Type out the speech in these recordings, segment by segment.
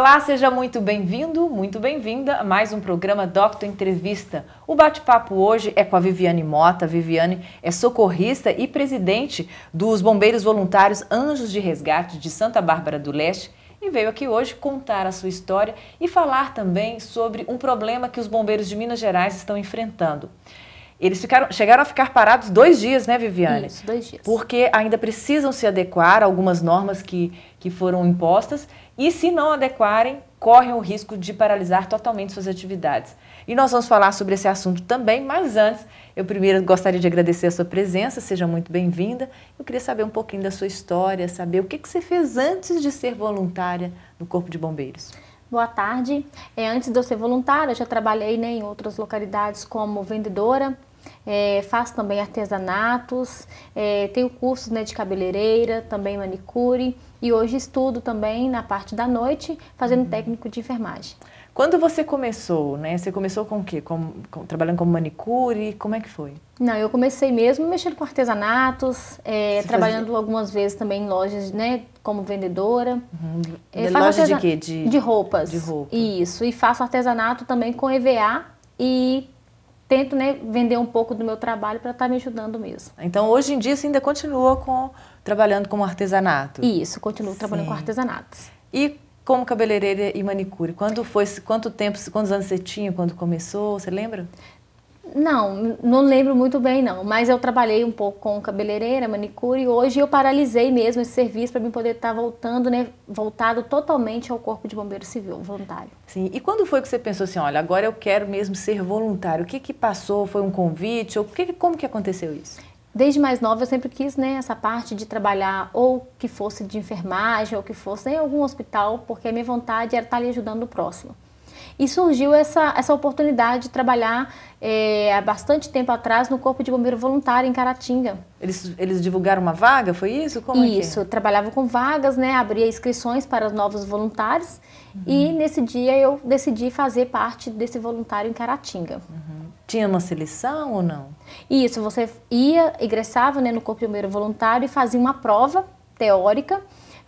Olá, seja muito bem-vindo, muito bem-vinda a mais um programa Docto Entrevista. O bate-papo hoje é com a Viviane Mota. A Viviane é socorrista e presidente dos Bombeiros Voluntários Anjos de Resgate de Santa Bárbara do Leste e veio aqui hoje contar a sua história e falar também sobre um problema que os bombeiros de Minas Gerais estão enfrentando. Eles ficaram, chegaram a ficar parados dois dias, né, Viviane? Isso, dois dias. Porque ainda precisam se adequar a algumas normas que, que foram impostas e se não adequarem, correm o risco de paralisar totalmente suas atividades. E nós vamos falar sobre esse assunto também, mas antes, eu primeiro gostaria de agradecer a sua presença, seja muito bem-vinda. Eu queria saber um pouquinho da sua história, saber o que, que você fez antes de ser voluntária no Corpo de Bombeiros. Boa tarde. É, antes de eu ser voluntária, eu já trabalhei né, em outras localidades como vendedora, é, faço também artesanatos, é, tenho cursos né, de cabeleireira, também manicure e hoje estudo também na parte da noite fazendo uhum. técnico de enfermagem. Quando você começou, né? Você começou com o quê? Com, com, trabalhando como manicure? Como é que foi? Não, eu comecei mesmo mexendo com artesanatos, é, trabalhando fazia... algumas vezes também em lojas, né? Como vendedora. Uhum. loja é, artesan... de quê? De... de roupas. De roupa. Isso. E faço artesanato também com EVA e tento né, vender um pouco do meu trabalho para estar tá me ajudando mesmo. Então hoje em dia você ainda continua com, trabalhando com artesanato? Isso, continuo trabalhando Sim. com artesanato. E como cabeleireira e manicure, quando foi, quanto tempo, quantos anos você tinha quando começou, você lembra? Não, não lembro muito bem não, mas eu trabalhei um pouco com cabeleireira, manicure e hoje eu paralisei mesmo esse serviço para mim poder estar tá voltando, né, voltado totalmente ao corpo de bombeiro civil, voluntário. Sim. E quando foi que você pensou assim, olha, agora eu quero mesmo ser voluntário? O que que passou? Foi um convite ou que, como que aconteceu isso? Desde mais nova eu sempre quis né, essa parte de trabalhar ou que fosse de enfermagem ou que fosse né, em algum hospital, porque a minha vontade era estar tá ali ajudando o próximo. E surgiu essa, essa oportunidade de trabalhar é, há bastante tempo atrás no Corpo de Bombeiro Voluntário em Caratinga. Eles, eles divulgaram uma vaga, foi isso? Como é é? isso, é trabalhava com vagas, né, abria inscrições para novos voluntários uhum. e nesse dia eu decidi fazer parte desse voluntário em Caratinga. Uhum. Tinha uma seleção ou não? Isso, você ia, ingressava né, no Corpo de Bombeiro Voluntário e fazia uma prova teórica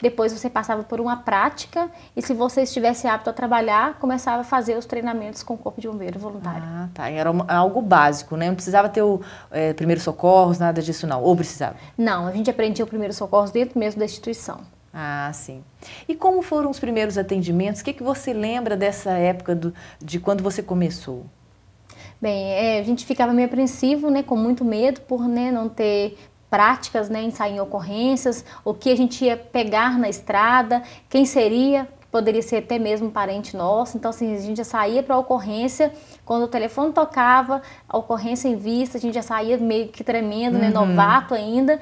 depois você passava por uma prática e se você estivesse apto a trabalhar, começava a fazer os treinamentos com o Corpo de Bombeiro voluntário. Ah, tá. era um, algo básico, né? Não precisava ter o é, eh, primeiro socorros, nada disso não. Ou precisava? Não, a gente aprendia o primeiro socorros dentro mesmo da instituição. Ah, sim. E como foram os primeiros atendimentos? O que, que você lembra dessa época do, de quando você começou? Bem, é, a gente ficava meio apreensivo, né, com muito medo por né, não ter práticas né, em ocorrências, o que a gente ia pegar na estrada, quem seria, poderia ser até mesmo um parente nosso. Então, assim, a gente já saía para a ocorrência, quando o telefone tocava, a ocorrência em vista, a gente já saía meio que tremendo, né, uhum. né, novato ainda,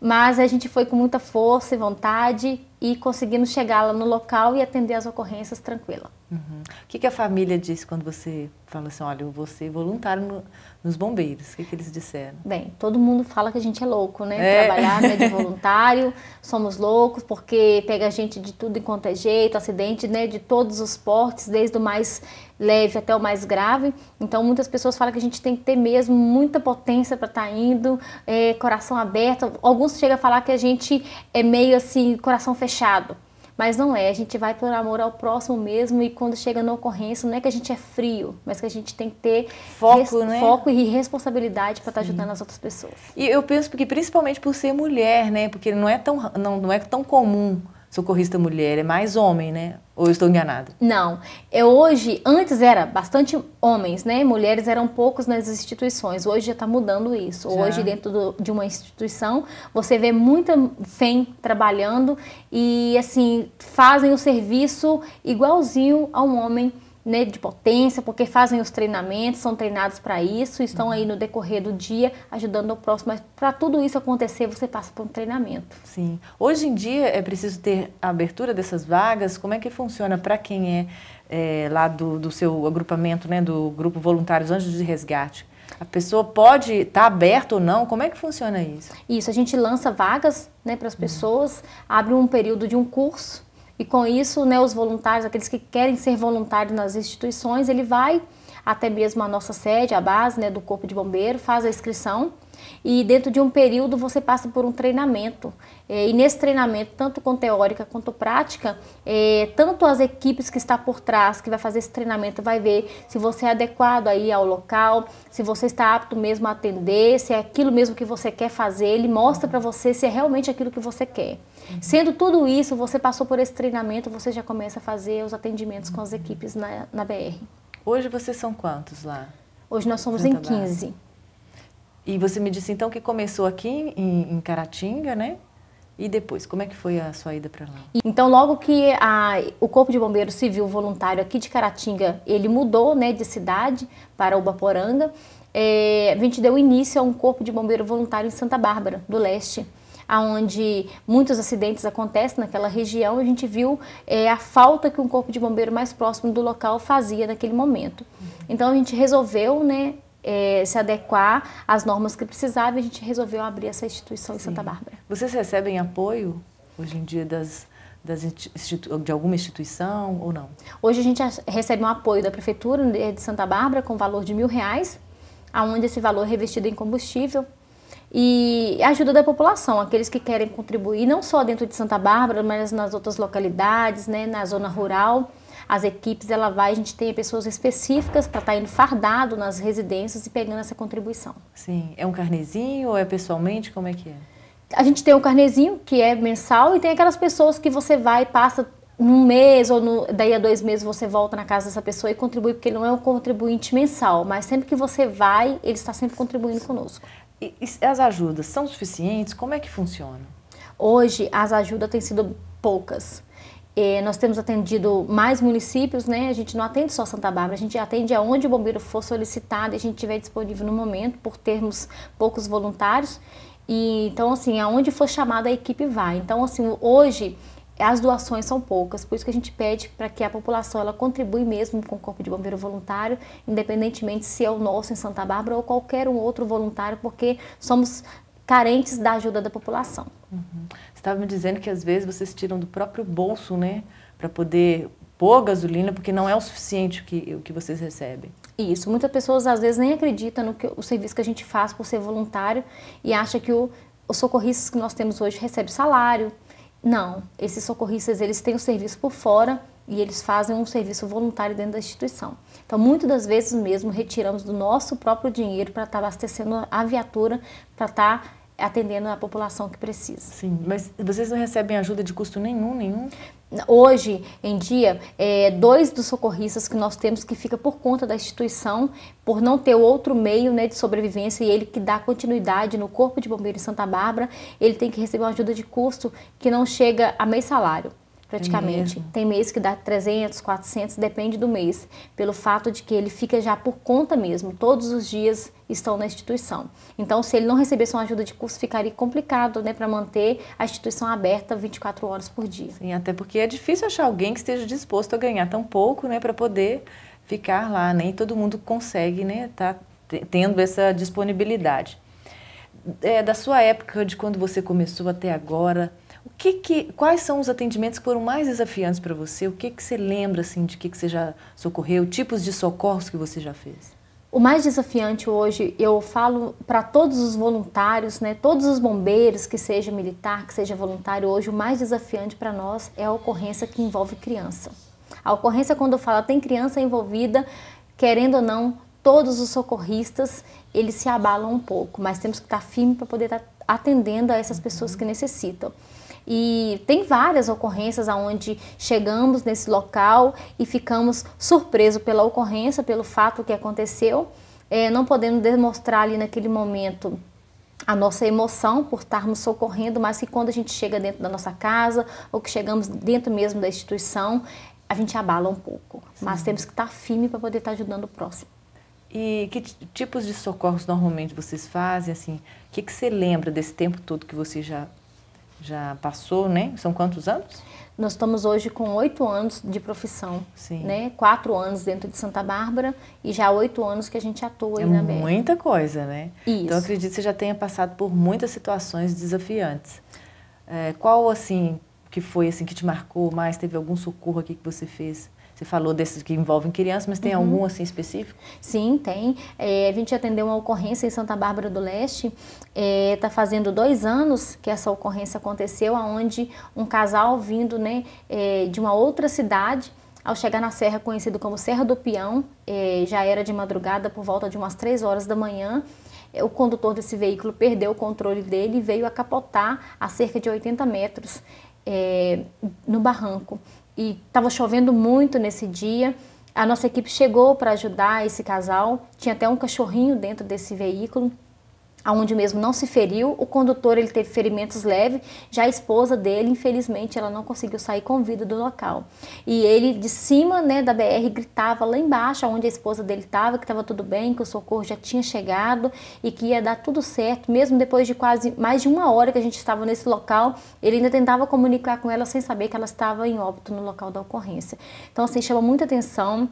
mas a gente foi com muita força e vontade e conseguimos chegar lá no local e atender as ocorrências tranquila. Uhum. O que, que a família disse quando você fala assim, olha, eu vou ser voluntário no nos bombeiros? O que, que, eles disseram? Bem, todo mundo fala que a gente é louco, né? É. Trabalhar né, de voluntário, somos loucos porque pega gente de tudo enquanto é jeito, acidente né, de todos os portes, desde o mais leve até o mais grave. Então, muitas pessoas falam que a gente tem que ter mesmo muita potência para estar tá indo, é, coração aberto. Alguns chegam a falar que a gente é meio assim, coração fechado. Mas não é, a gente vai por amor ao próximo mesmo e quando chega na ocorrência, não é que a gente é frio, mas que a gente tem que ter foco, né? foco e responsabilidade para estar tá ajudando as outras pessoas. E eu penso porque principalmente por ser mulher, né? Porque não é tão, não, não é tão comum socorrista mulher, é mais homem, né? Ou estou enganada? Não. É hoje, antes era bastante homens, né? Mulheres eram poucos nas instituições. Hoje já está mudando isso. Já. Hoje, dentro do, de uma instituição, você vê muita FEM trabalhando e, assim, fazem o serviço igualzinho a um homem né, de potência, porque fazem os treinamentos, são treinados para isso, estão aí no decorrer do dia ajudando o próximo. Mas para tudo isso acontecer, você passa por um treinamento. Sim. Hoje em dia é preciso ter a abertura dessas vagas. Como é que funciona para quem é, é lá do, do, seu agrupamento, né, do grupo Voluntários Anjos de Resgate? A pessoa pode estar tá aberta ou não? Como é que funciona isso? Isso, a gente lança vagas né, para as uhum. pessoas, uhum. abre um período de um curso e com isso, né, os voluntários, aqueles que querem ser voluntários nas instituições, ele vai até mesmo a nossa sede, a base né, do Corpo de Bombeiro, faz a inscrição e dentro de um período você passa por um treinamento. É, e nesse treinamento, tanto com teórica quanto prática, é, tanto as equipes que está por trás, que vai fazer esse treinamento, vai ver se você é adequado aí ao local, se você está apto mesmo a atender, se é aquilo mesmo que você quer fazer, ele mostra para você se é realmente aquilo que você quer. Uhum. Sendo tudo isso, você passou por esse treinamento, você já começa a fazer os atendimentos com as equipes na, na BR. Hoje vocês são quantos lá? Hoje nós somos Santa em 15. E você me disse então que começou aqui em, em Caratinga, né? E depois, como é que foi a sua ida para lá? Então, logo que a, o Corpo de Bombeiros Civil Voluntário aqui de Caratinga, ele mudou né, de cidade para Ubaporanga, é, a gente deu início a um Corpo de Bombeiro Voluntário em Santa Bárbara, do Leste onde muitos acidentes acontecem naquela região, a gente viu é, a falta que um corpo de bombeiro mais próximo do local fazia naquele momento. Uhum. Então a gente resolveu né, é, se adequar às normas que precisava e a gente resolveu abrir essa instituição Sim. em Santa Bárbara. Vocês recebem apoio hoje em dia das, das de alguma instituição ou não? Hoje a gente recebe um apoio da Prefeitura né, de Santa Bárbara com valor de mil reais, aonde esse valor é revestido em combustível e ajuda da população, aqueles que querem contribuir não só dentro de Santa Bárbara, mas nas outras localidades, né, na zona rural. As equipes, ela vai, a gente tem pessoas específicas para estar tá indo fardado nas residências e pegando essa contribuição. Sim, é um carnezinho ou é pessoalmente, como é que é? A gente tem o um carnezinho, que é mensal, e tem aquelas pessoas que você vai e passa num mês ou no, daí a dois meses você volta na casa dessa pessoa e contribui, porque ele não é um contribuinte mensal, mas sempre que você vai, ele está sempre contribuindo conosco. E, as ajudas são suficientes? Como é que funciona? Hoje, as ajudas têm sido poucas. E nós temos atendido mais municípios, né? A gente não atende só Santa Bárbara, a gente atende aonde o bombeiro for solicitado e a gente tiver disponível no momento, por termos poucos voluntários. E então assim, aonde for chamada a equipe vai. Então assim, hoje as doações são poucas, por isso que a gente pede para que a população ela contribui mesmo com o Corpo de Bombeiro Voluntário, independentemente se é o nosso em Santa Bárbara ou qualquer um outro voluntário, porque somos carentes da ajuda da população. Uhum. Você estava me dizendo que às vezes vocês tiram do próprio bolso, né, para poder pôr gasolina, porque não é o suficiente o que, o que vocês recebem. Isso, muitas pessoas às vezes nem acreditam no que, o serviço que a gente faz por ser voluntário e acha que o, os socorristas que nós temos hoje recebem salário, não, esses socorristas eles têm o serviço por fora e eles fazem um serviço voluntário dentro da instituição. Então, muitas das vezes mesmo retiramos do nosso próprio dinheiro para estar tá abastecendo a viatura, para estar tá atendendo a população que precisa. Sim, mas vocês não recebem ajuda de custo nenhum, nenhum? Hoje em dia, é, dois dos socorristas que nós temos que fica por conta da instituição, por não ter outro meio né, de sobrevivência e ele que dá continuidade no Corpo de Bombeiros Santa Bárbara, ele tem que receber uma ajuda de custo que não chega a meio salário. É praticamente. É Tem mês que dá 300, 400, depende do mês, pelo fato de que ele fica já por conta mesmo, todos os dias estão na instituição. Então, se ele não recebesse uma ajuda de curso, ficaria complicado, né, para manter a instituição aberta 24 horas por dia. Sim, até porque é difícil achar alguém que esteja disposto a ganhar tão pouco, né, para poder ficar lá, nem né? todo mundo consegue, né, tá tendo essa disponibilidade. É, da sua época, de quando você começou até agora, o que, que quais são os atendimentos que foram mais desafiantes para você? O que, que você lembra assim de que, que você já socorreu? Tipos de socorros que você já fez? O mais desafiante hoje, eu falo para todos os voluntários, né, todos os bombeiros, que seja militar, que seja voluntário, hoje o mais desafiante para nós é a ocorrência que envolve criança. A ocorrência, quando eu falo, tem criança envolvida, querendo ou não, todos os socorristas, eles se abalam um pouco, mas temos que estar firme para poder estar atendendo a essas uhum. pessoas que necessitam. E tem várias ocorrências aonde chegamos nesse local e ficamos surpresos pela ocorrência, pelo fato que aconteceu, é, não podendo demonstrar ali naquele momento a nossa emoção por estarmos socorrendo, mas que quando a gente chega dentro da nossa casa ou que chegamos dentro mesmo da instituição, a gente abala um pouco. Sim. Mas temos que estar firme para poder estar ajudando o próximo. E que tipos de socorros normalmente vocês fazem? Assim, o que, que você lembra desse tempo todo que você já já passou, né? São quantos anos? Nós estamos hoje com oito anos de profissão, Sim. né? Quatro anos dentro de Santa Bárbara e já oito anos que a gente atua é na Muita coisa, né? Então, Isso. Então, acredito que você já tenha passado por muitas situações desafiantes. É, qual, assim, que foi, assim, que te marcou mais? Teve algum socorro aqui que você fez? Você falou desses que envolvem crianças, mas tem uhum. algum assim específico? Sim, tem. É, a gente atendeu uma ocorrência em Santa Bárbara do Leste. Está é, tá fazendo dois anos que essa ocorrência aconteceu, onde um casal vindo né, é, de uma outra cidade ao chegar na serra conhecida como Serra do Peão, é, já era de madrugada por volta de umas 3 horas da manhã, é, o condutor desse veículo perdeu o controle dele e veio a capotar a cerca de 80 metros é, no barranco e estava chovendo muito nesse dia. A nossa equipe chegou para ajudar esse casal, tinha até um cachorrinho dentro desse veículo aonde mesmo não se feriu, o condutor ele teve ferimentos leves, já a esposa dele, infelizmente, ela não conseguiu sair com vida do local. E ele de cima, né, da BR gritava lá embaixo, onde a esposa dele estava, que estava tudo bem, que o socorro já tinha chegado e que ia dar tudo certo, mesmo depois de quase mais de uma hora que a gente estava nesse local, ele ainda tentava comunicar com ela sem saber que ela estava em óbito no local da ocorrência. Então, assim, chama muita atenção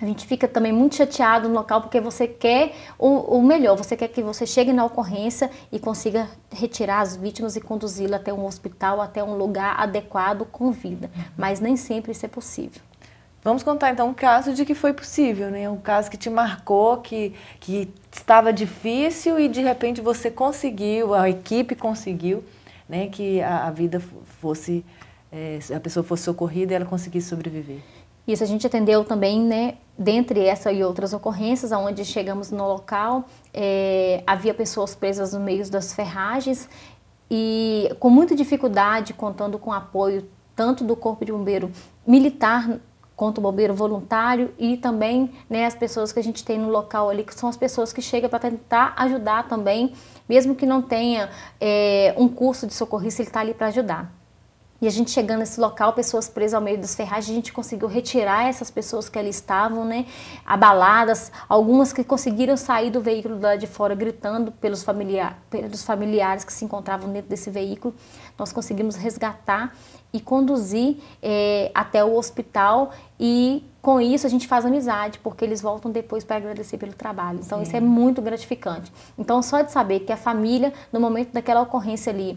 a gente fica também muito chateado no local porque você quer o, o, melhor, você quer que você chegue na ocorrência e consiga retirar as vítimas e conduzi-la até um hospital, até um lugar adequado com vida. Mas nem sempre isso é possível. Vamos contar então um caso de que foi possível, né? Um caso que te marcou, que, que estava difícil e de repente você conseguiu, a equipe conseguiu, né? Que a, a vida fosse, é, a pessoa fosse socorrida e ela conseguisse sobreviver. Isso a gente atendeu também, né, dentre essa e outras ocorrências, onde chegamos no local, é, havia pessoas presas no meio das ferragens e com muita dificuldade, contando com apoio tanto do Corpo de Bombeiro Militar quanto o bombeiro voluntário e também né, as pessoas que a gente tem no local ali, que são as pessoas que chegam para tentar ajudar também, mesmo que não tenha é, um curso de socorrista, ele está ali para ajudar. E a gente chegando nesse local, pessoas presas ao meio dos ferragens, a gente conseguiu retirar essas pessoas que ali estavam, né, abaladas, algumas que conseguiram sair do veículo lá de fora gritando pelos, familiar, pelos familiares que se encontravam dentro desse veículo. Nós conseguimos resgatar e conduzir é, até o hospital e com isso a gente faz amizade, porque eles voltam depois para agradecer pelo trabalho. Então Sim. isso é muito gratificante. Então só de saber que a família, no momento daquela ocorrência ali,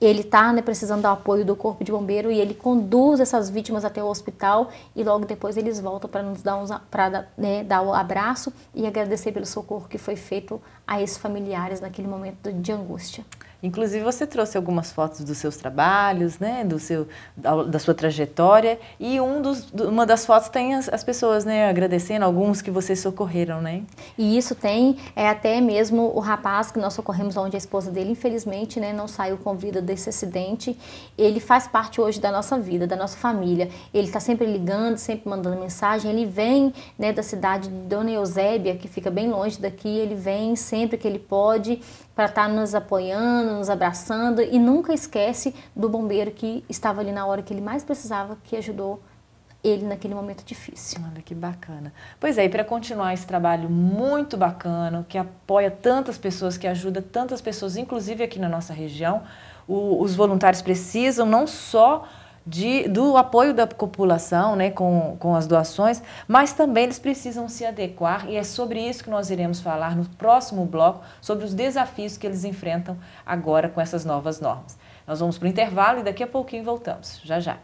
ele está né, precisando do apoio do corpo de bombeiro e ele conduz essas vítimas até o hospital e logo depois eles voltam para nos dar, uns, para né, dar o abraço e agradecer pelo socorro que foi feito a esses familiares naquele momento de angústia. Inclusive você trouxe algumas fotos dos seus trabalhos, né, do seu, da, da sua trajetória e um dos, uma das fotos tem as, as, pessoas, né, agradecendo alguns que vocês socorreram, né? E isso tem é até mesmo o rapaz que nós socorremos onde a esposa dele infelizmente, né, não saiu com vida desse acidente. Ele faz parte hoje da nossa vida, da nossa família. Ele está sempre ligando, sempre mandando mensagem. Ele vem, né, da cidade de Dona Eusébia, que fica bem longe daqui. Ele vem sempre que ele pode para estar tá nos apoiando, nos abraçando e nunca esquece do bombeiro que estava ali na hora que ele mais precisava, que ajudou ele naquele momento difícil. Olha que bacana. Pois é, e para continuar esse trabalho muito bacana, que apoia tantas pessoas, que ajuda tantas pessoas, inclusive aqui na nossa região, o, os voluntários precisam não só de, do apoio da população né, com, com as doações, mas também eles precisam se adequar e é sobre isso que nós iremos falar no próximo bloco, sobre os desafios que eles enfrentam agora com essas novas normas. Nós vamos para o intervalo e daqui a pouquinho voltamos. Já, já.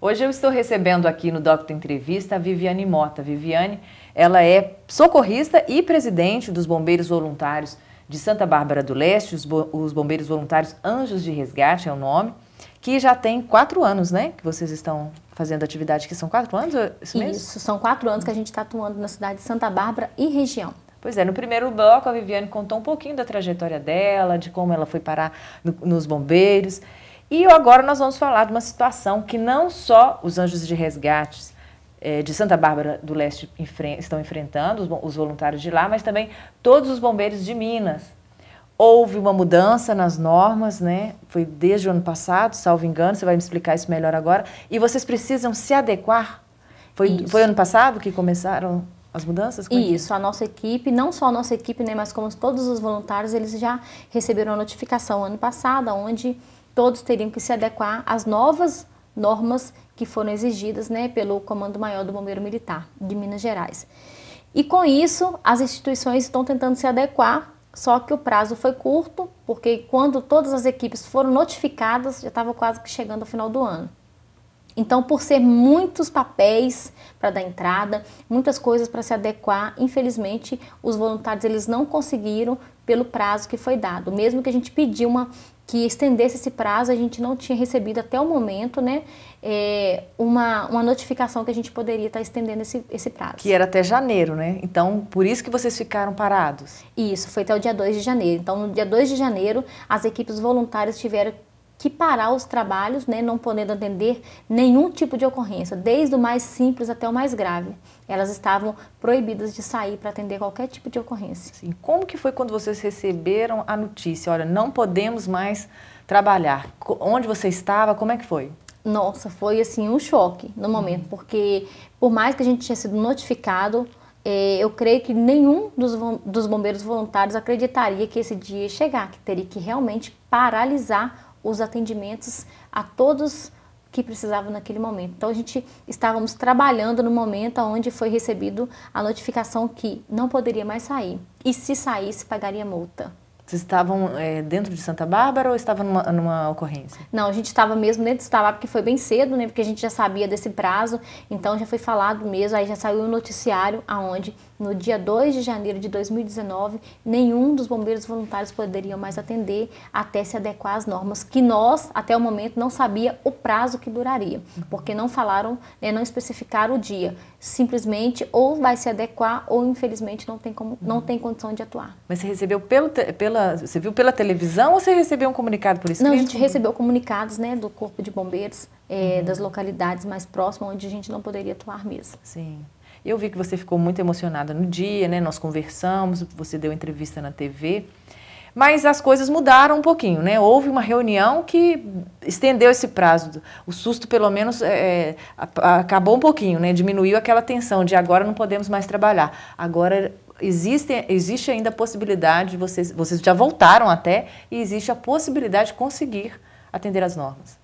Hoje eu estou recebendo aqui no Doctor Entrevista a Viviane Mota. Viviane, ela é socorrista e presidente dos Bombeiros Voluntários de Santa Bárbara do Leste, os, bo os bombeiros voluntários Anjos de Resgate é o nome, que já tem quatro anos, né? Que vocês estão fazendo atividade, que são quatro anos, é isso mesmo? Isso, são quatro anos que a gente está atuando na cidade de Santa Bárbara e região. Pois é, no primeiro bloco a Viviane contou um pouquinho da trajetória dela, de como ela foi parar no, nos bombeiros. E agora nós vamos falar de uma situação que não só os anjos de resgate é, de Santa Bárbara do Leste enfre estão enfrentando, os, os voluntários de lá, mas também todos os bombeiros de Minas. Houve uma mudança nas normas, né? Foi desde o ano passado, salvo engano, você vai me explicar isso melhor agora. E vocês precisam se adequar. Foi, foi ano passado que começaram as mudanças? É é? Isso, a nossa equipe, não só a nossa equipe, né, mas como todos os voluntários, eles já receberam a notificação ano passado, onde todos teriam que se adequar às novas normas que foram exigidas né, pelo Comando Maior do Bombeiro Militar de Minas Gerais. E com isso, as instituições estão tentando se adequar, só que o prazo foi curto, porque quando todas as equipes foram notificadas, já estava quase que chegando ao final do ano. Então, por ser muitos papéis para dar entrada, muitas coisas para se adequar, infelizmente os voluntários eles não conseguiram pelo prazo que foi dado. Mesmo que a gente pediu uma que estendesse esse prazo, a gente não tinha recebido até o momento, né, é, uma, uma notificação que a gente poderia estar tá estendendo esse, esse prazo. Que era até janeiro, né? Então, por isso que vocês ficaram parados. Isso, foi até o dia 2 de janeiro. Então, no dia 2 de janeiro, as equipes voluntárias tiveram que parar os trabalhos, né, não podendo atender nenhum tipo de ocorrência, desde o mais simples até o mais grave. Elas estavam proibidas de sair para atender qualquer tipo de ocorrência. Sim. Como que foi quando vocês receberam a notícia? Olha, não podemos mais trabalhar. Onde você estava? Como é que foi? Nossa, foi assim um choque no momento, uhum. porque por mais que a gente tinha sido notificado, eh, eu creio que nenhum dos, dos bombeiros voluntários acreditaria que esse dia ia chegar, que teria que realmente paralisar os atendimentos a todos que precisavam naquele momento. Então a gente estávamos trabalhando no momento onde foi recebido a notificação que não poderia mais sair e se saísse pagaria multa. Vocês estavam é, dentro de Santa Bárbara ou estavam numa, numa, ocorrência? Não, a gente estava mesmo dentro de Santa Bárbara, porque foi bem cedo, né? Porque a gente já sabia desse prazo, então já foi falado mesmo, aí já saiu o um noticiário aonde no dia 2 de janeiro de 2019, nenhum dos bombeiros voluntários poderiam mais atender até se adequar às normas, que nós, até o momento, não sabia o prazo que duraria, porque não falaram, né, não especificaram o dia. Simplesmente ou vai se adequar ou, infelizmente, não tem, como, não tem condição de atuar. Mas você recebeu pelo pela, você viu pela televisão ou você recebeu um comunicado por escrito? Não, a gente recebeu comunicados né, do Corpo de Bombeiros, é, uhum. das localidades mais próximas, onde a gente não poderia atuar mesmo. Sim. Eu vi que você ficou muito emocionada no dia, né? Nós conversamos, você deu entrevista na TV. Mas as coisas mudaram um pouquinho, né? Houve uma reunião que estendeu esse prazo. O susto, pelo menos, é, é acabou um pouquinho, né? Diminuiu aquela tensão de agora não podemos mais trabalhar. Agora existe, existe ainda a possibilidade, de vocês, vocês já voltaram até, e existe a possibilidade de conseguir atender às normas.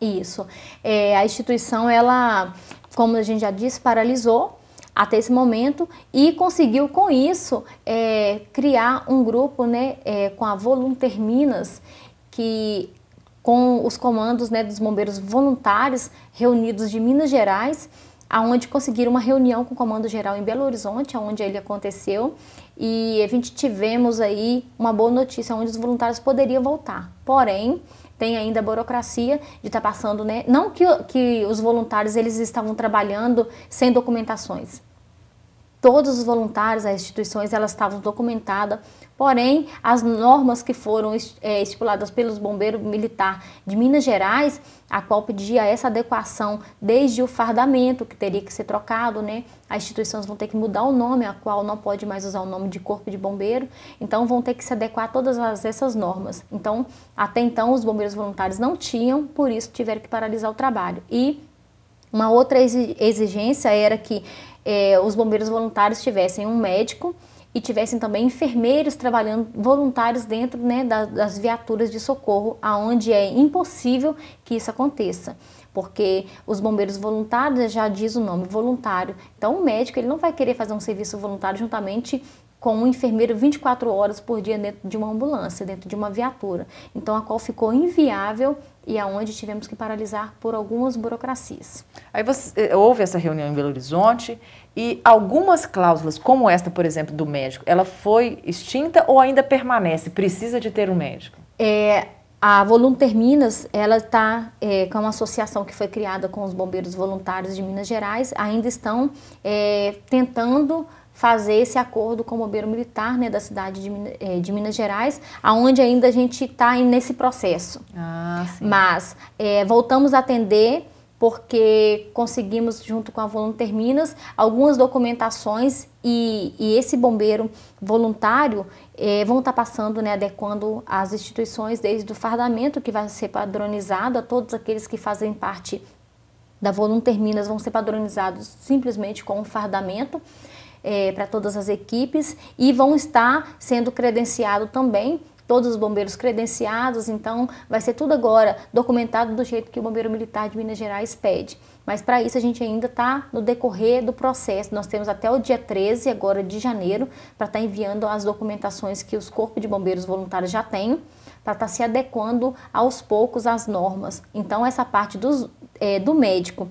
Isso. É, a instituição, ela, como a gente já disse, paralisou até esse momento e conseguiu com isso é, criar um grupo né, é, com a Volunter Minas, que com os comandos né, dos bombeiros voluntários reunidos de Minas Gerais, aonde conseguiram uma reunião com o Comando Geral em Belo Horizonte, onde ele aconteceu, e a gente tivemos aí uma boa notícia, onde os voluntários poderiam voltar. Porém, tem ainda a burocracia de estar tá passando, né? Não que, que os voluntários eles estavam trabalhando sem documentações, todos os voluntários, as instituições, elas estavam documentadas, porém, as normas que foram é, estipuladas pelos bombeiros militar de Minas Gerais, a qual pedia essa adequação desde o fardamento, que teria que ser trocado, né? As instituições vão ter que mudar o nome, a qual não pode mais usar o nome de corpo de bombeiro, então vão ter que se adequar a todas essas normas. Então, até então, os bombeiros voluntários não tinham, por isso tiveram que paralisar o trabalho. E uma outra exigência era que é, os bombeiros voluntários tivessem um médico e tivessem também enfermeiros trabalhando voluntários dentro né, das, das viaturas de socorro, aonde é impossível que isso aconteça porque os bombeiros voluntários já diz o nome voluntário. Então o médico ele não vai querer fazer um serviço voluntário juntamente com um enfermeiro 24 horas por dia dentro de uma ambulância, dentro de uma viatura. Então a qual ficou inviável e aonde tivemos que paralisar por algumas burocracias. Aí você, eh, houve essa reunião em Belo Horizonte e algumas cláusulas, como esta, por exemplo, do médico, ela foi extinta ou ainda permanece? Precisa de ter um médico? É, a Volunter Minas, ela está é, com uma associação que foi criada com os bombeiros voluntários de Minas Gerais, ainda estão é, tentando fazer esse acordo com o bombeiro militar né, da cidade de, eh, de Minas Gerais, aonde ainda a gente está nesse processo. Ah, Mas é, voltamos a atender porque conseguimos, junto com a Volunter Minas, algumas documentações e, e esse bombeiro voluntário é, vão estar tá passando, né, adequando as instituições desde o fardamento, que vai ser padronizado a todos aqueles que fazem parte da Volunter Minas, vão ser padronizados simplesmente com o fardamento é, para todas as equipes e vão estar sendo credenciado também todos os bombeiros credenciados, então vai ser tudo agora documentado do jeito que o Bombeiro Militar de Minas Gerais pede. Mas para isso a gente ainda está no decorrer do processo. Nós temos até o dia 13 agora de janeiro para estar tá enviando as documentações que os corpos de bombeiros voluntários já têm para estar tá se adequando aos poucos às normas. Então essa parte dos, é, do médico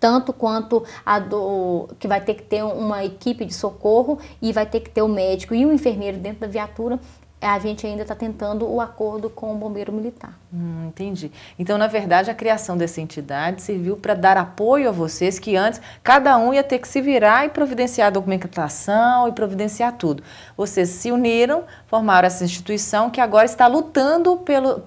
tanto quanto a do que vai ter que ter uma equipe de socorro e vai ter que ter o um médico e o um enfermeiro dentro da viatura a gente ainda está tentando o acordo com o bombeiro militar. Hum, entendi. Então, na verdade, a criação dessa entidade serviu para dar apoio a vocês que antes cada um ia ter que se virar e providenciar a documentação e providenciar tudo. Vocês se uniram, formaram essa instituição que agora está lutando pelo,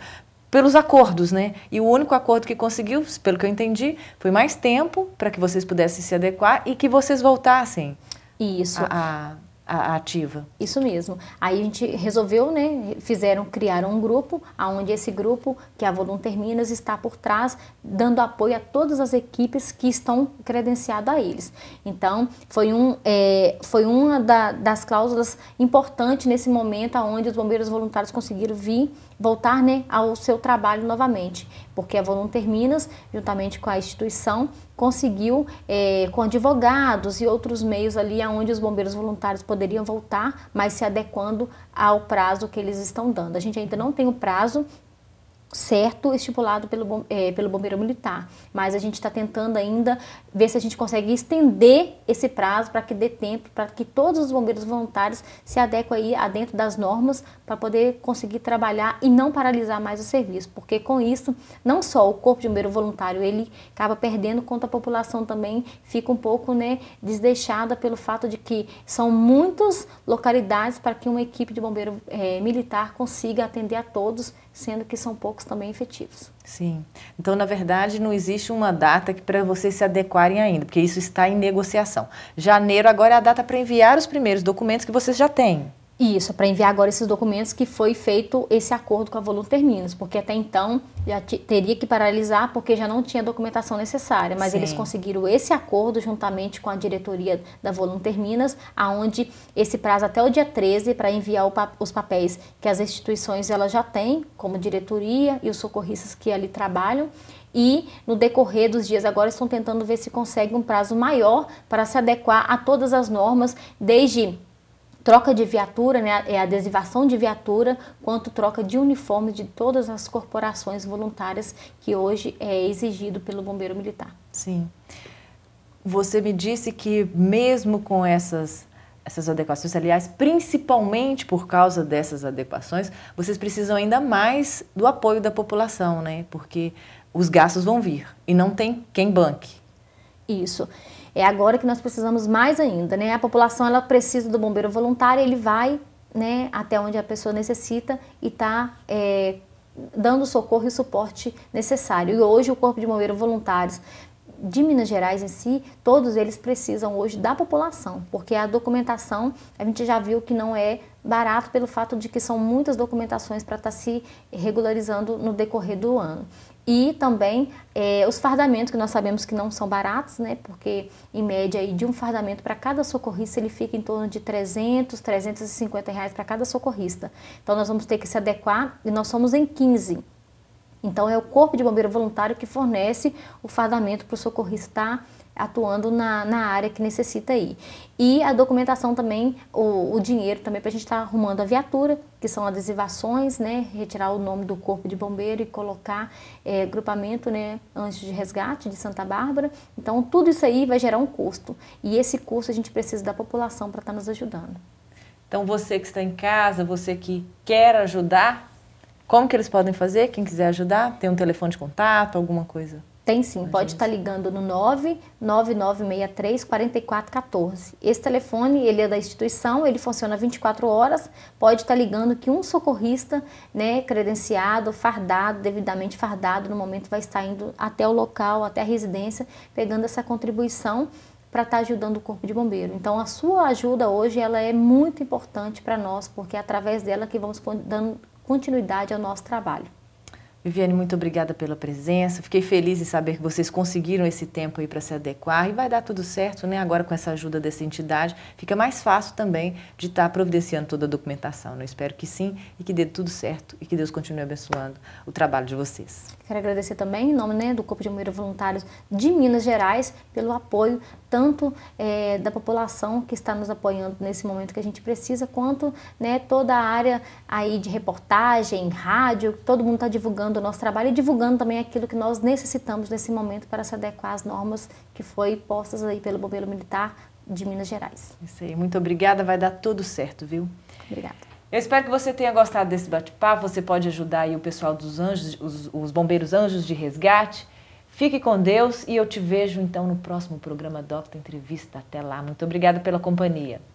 pelos acordos, né? E o único acordo que conseguiu, pelo que eu entendi, foi mais tempo para que vocês pudessem se adequar e que vocês voltassem. Isso. A, a ativa. Isso mesmo. Aí a gente resolveu, né? Fizeram, criaram um grupo, onde esse grupo, que é a Volunter Minas, está por trás, dando apoio a todas as equipes que estão credenciadas a eles. Então, foi, um, é, foi uma da, das cláusulas importantes nesse momento, onde os bombeiros voluntários conseguiram vir, voltar né, ao seu trabalho novamente, porque a Volunter Minas, juntamente com a instituição, conseguiu, é, com advogados e outros meios ali, onde os bombeiros voluntários poderiam poderiam voltar, mas se adequando ao prazo que eles estão dando. A gente ainda não tem o prazo certo estipulado pelo, é, pelo bombeiro militar, mas a gente está tentando ainda ver se a gente consegue estender esse prazo para que dê tempo, para que todos os bombeiros voluntários se adequem aí a dentro das normas para poder conseguir trabalhar e não paralisar mais o serviço, porque com isso não só o corpo de bombeiro voluntário ele acaba perdendo, quanto a população também fica um pouco né, desdeixada pelo fato de que são muitas localidades para que uma equipe de bombeiro é, militar consiga atender a todos sendo que são poucos também efetivos. Sim. Então, na verdade, não existe uma data que para vocês se adequarem ainda, porque isso está em negociação. Janeiro agora é a data para enviar os primeiros documentos que vocês já têm. Isso, para enviar agora esses documentos que foi feito esse acordo com a Volunter Minas, porque até então já teria que paralisar porque já não tinha documentação necessária, mas Sim. eles conseguiram esse acordo juntamente com a diretoria da Volunter Minas, aonde esse prazo até o dia 13 para enviar pa os papéis que as instituições elas já têm, como diretoria e os socorristas que ali trabalham, e no decorrer dos dias agora estão tentando ver se consegue um prazo maior para se adequar a todas as normas, desde troca de viatura, né, é adesivação de viatura, quanto troca de uniforme de todas as corporações voluntárias que hoje é exigido pelo bombeiro militar. Sim. Você me disse que mesmo com essas essas adequações, aliás, principalmente por causa dessas adequações, vocês precisam ainda mais do apoio da população, né? Porque os gastos vão vir e não tem quem banque. Isso. É agora que nós precisamos mais ainda, né? A população ela precisa do bombeiro voluntário, ele vai, né, até onde a pessoa necessita e está é, dando o socorro e o suporte necessário. E hoje o corpo de bombeiros voluntários de Minas Gerais em si, todos eles precisam hoje da população, porque a documentação a gente já viu que não é barato pelo fato de que são muitas documentações para estar tá se regularizando no decorrer do ano e também é, os fardamentos, que nós sabemos que não são baratos, né? Porque, em média, aí, de um fardamento para cada socorrista, ele fica em torno de 300, 350 reais para cada socorrista. Então, nós vamos ter que se adequar e nós somos em 15. Então, é o Corpo de Bombeiro Voluntário que fornece o fardamento para o socorrista estar tá atuando na, na área que necessita aí. E a documentação também, o, o dinheiro também para a gente estar tá arrumando a viatura, que são adesivações, né? Retirar o nome do corpo de bombeiro e colocar é, grupamento, né? Antes de resgate de Santa Bárbara. Então, tudo isso aí vai gerar um custo. E esse custo a gente precisa da população para estar tá nos ajudando. Então, você que está em casa, você que quer ajudar, como que eles podem fazer? Quem quiser ajudar, tem um telefone de contato, alguma coisa? Tem sim, pode estar tá ligando no 99963-4414. Esse telefone, ele é da instituição, ele funciona 24 horas, pode estar tá ligando que um socorrista, né, credenciado, fardado, devidamente fardado, no momento vai estar indo até o local, até a residência, pegando essa contribuição para estar tá ajudando o corpo de bombeiro. Então a sua ajuda hoje, ela é muito importante para nós, porque é através dela que vamos dando continuidade ao nosso trabalho. Viviane, muito obrigada pela presença. Fiquei feliz em saber que vocês conseguiram esse tempo aí para se adequar e vai dar tudo certo, né? Agora com essa ajuda dessa entidade, fica mais fácil também de estar tá providenciando toda a documentação. Né? Eu espero que sim e que dê tudo certo e que Deus continue abençoando o trabalho de vocês. Quero agradecer também, em nome né, do Corpo de Mulheres Voluntários de Minas Gerais, pelo apoio tanto é, da população que está nos apoiando nesse momento que a gente precisa, quanto né, toda a área aí de reportagem, rádio, todo mundo está divulgando divulgando o nosso trabalho e divulgando também aquilo que nós necessitamos nesse momento para se adequar às normas que foi postas aí pelo Bombeiro Militar de Minas Gerais. Isso aí, muito obrigada, vai dar tudo certo, viu? Obrigada. Eu espero que você tenha gostado desse bate-papo. Você pode ajudar aí o pessoal dos anjos, os, os, bombeiros anjos de resgate. Fique com Deus e eu te vejo então no próximo programa Doctor Entrevista. Até lá. Muito obrigada pela companhia.